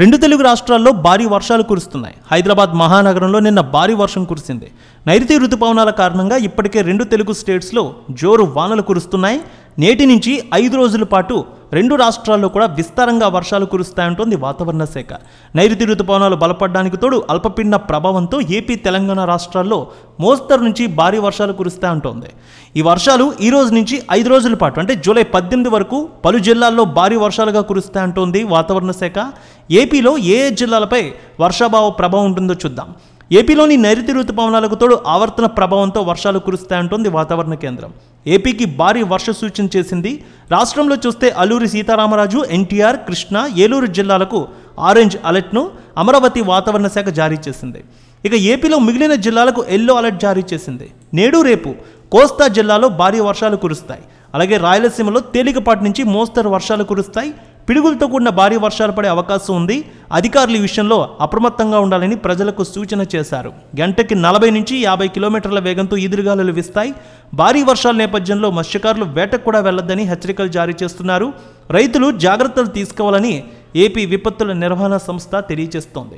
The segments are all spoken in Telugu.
రెండు తెలుగు రాష్ట్రాల్లో భారీ వర్షాలు కురుస్తున్నాయి హైదరాబాద్ మహానగరంలో నిన్న భారీ వర్షం కురిసింది నైరుతి రుతుపవనాల కారణంగా ఇప్పటికే రెండు తెలుగు స్టేట్స్లో జోరు వానలు కురుస్తున్నాయి నేటి నుంచి ఐదు రోజుల పాటు రెండు రాష్ట్రాల్లో కూడా విస్తారంగా వర్షాలు కురుస్తాయంటోంది వాతావరణ శాఖ నైరుతి రుతుపవనాలు బలపడడానికి తోడు అల్పపీడన ప్రభావంతో ఏపీ తెలంగాణ రాష్ట్రాల్లో మోస్తరు నుంచి భారీ వర్షాలు కురుస్తాయంటోంది ఈ వర్షాలు ఈ రోజు నుంచి ఐదు రోజుల పాటు అంటే జూలై పద్దెనిమిది వరకు పలు జిల్లాల్లో భారీ వర్షాలుగా కురుస్తాయంటోంది వాతావరణ శాఖ ఏపీలో ఏ జిల్లాలపై వర్షాభావ ప్రభావం ఉంటుందో చూద్దాం ఏపీలోని నైరుతి ఋతుపవనాలకు తోడు ఆవర్తన ప్రభావంతో వర్షాలు కురుస్తాయంటోంది వాతావరణ కేంద్రం ఏపీకి భారీ వర్ష సూచన చేసింది రాష్ట్రంలో చూస్తే అల్లూరి సీతారామరాజు ఎన్టీఆర్ కృష్ణ ఏలూరు జిల్లాలకు ఆరెంజ్ అలర్ట్ను అమరావతి వాతావరణ శాఖ జారీ చేసింది ఇక ఏపీలో మిగిలిన జిల్లాలకు ఎల్లో అలర్ట్ జారీ చేసింది నేడు రేపు కోస్తా జిల్లాలో భారీ వర్షాలు కురుస్తాయి అలాగే రాయలసీమలో తేలికపాటి నుంచి మోస్తరు వర్షాలు కురుస్తాయి పిడుగులతో కూడిన భారీ వర్షాలు పడే అవకాశం ఉంది అధికారులు ఈ విషయంలో అప్రమత్తంగా ఉండాలని ప్రజలకు సూచన చేశారు గంటకి నలభై నుంచి యాభై కిలోమీటర్ల వేగంతో ఈదురుగాలులు వీస్తాయి భారీ వర్షాల నేపథ్యంలో మత్స్యకారులు వేటకు కూడా వెళ్లొద్దని హెచ్చరికలు జారీ చేస్తున్నారు రైతులు జాగ్రత్తలు తీసుకోవాలని ఏపీ విపత్తుల నిర్వహణ సంస్థ తెలియజేస్తోంది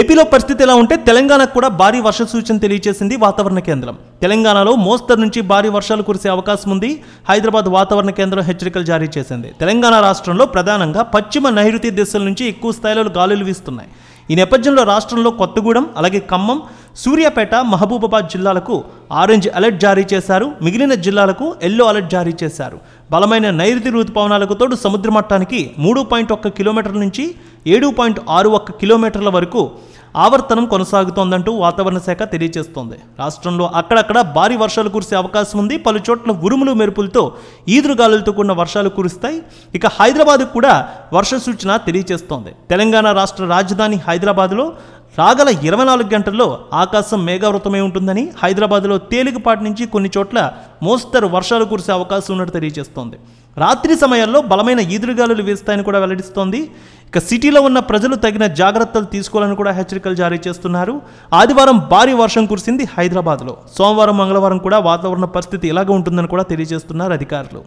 ఏపీలో పరిస్థితి ఎలా ఉంటే తెలంగాణకు కూడా భారీ వర్ష సూచన తెలియజేసింది వాతావరణ కేంద్రం తెలంగాణలో మోస్తరు నుంచి భారీ వర్షాలు కురిసే అవకాశం ఉంది హైదరాబాద్ వాతావరణ కేంద్రం హెచ్చరికలు జారీ చేసింది తెలంగాణ రాష్ట్రంలో ప్రధానంగా పశ్చిమ నైరుతి దిశల నుంచి ఎక్కువ స్థాయిలో గాలులు వీస్తున్నాయి ఈ నేపథ్యంలో రాష్ట్రంలో కొత్తగూడెం అలాగే ఖమ్మం సూర్యాపేట మహబూబాబాద్ జిల్లాలకు ఆరెంజ్ అలర్ట్ జారీ చేశారు మిగిలిన జిల్లాలకు ఎల్లో అలర్ట్ జారీ చేశారు బలమైన నైరుతి ఋతుపవనాలకు తోడు సముద్ర మట్టానికి మూడు పాయింట్ ఒక్క కిలోమీటర్ల నుంచి ఏడు పాయింట్ ఆరు ఒక్క కిలోమీటర్ల వరకు ఆవర్తనం కొనసాగుతోందంటూ వాతావరణ శాఖ తెలియజేస్తోంది రాష్ట్రంలో అక్కడక్కడ భారీ వర్షాలు కురిసే అవకాశం ఉంది పలు చోట్ల ఉరుములు మెరుపులతో ఈదురుగాలులతో కూడిన వర్షాలు కురుస్తాయి ఇక హైదరాబాద్ కూడా వర్ష సూచన తెలియజేస్తోంది తెలంగాణ రాష్ట్ర రాజధాని హైదరాబాద్లో రాగల ఇరవై నాలుగు గంటల్లో ఆకాశం మేఘావృతమై ఉంటుందని హైదరాబాద్లో తేలికపాటి నుంచి కొన్ని చోట్ల మోస్తరు వర్షాలు కురిసే అవకాశం ఉన్నట్టు తెలియజేస్తోంది రాత్రి సమయాల్లో బలమైన ఈదురుగాలులు వీస్తాయని కూడా వెల్లడిస్తోంది ఇక సిటీలో ఉన్న ప్రజలు తగిన జాగ్రత్తలు తీసుకోవాలని కూడా హెచ్చరికలు జారీ చేస్తున్నారు ఆదివారం భారీ వర్షం కురిసింది హైదరాబాద్లో సోమవారం మంగళవారం కూడా వాతావరణ పరిస్థితి ఇలాగే ఉంటుందని కూడా తెలియజేస్తున్నారు అధికారులు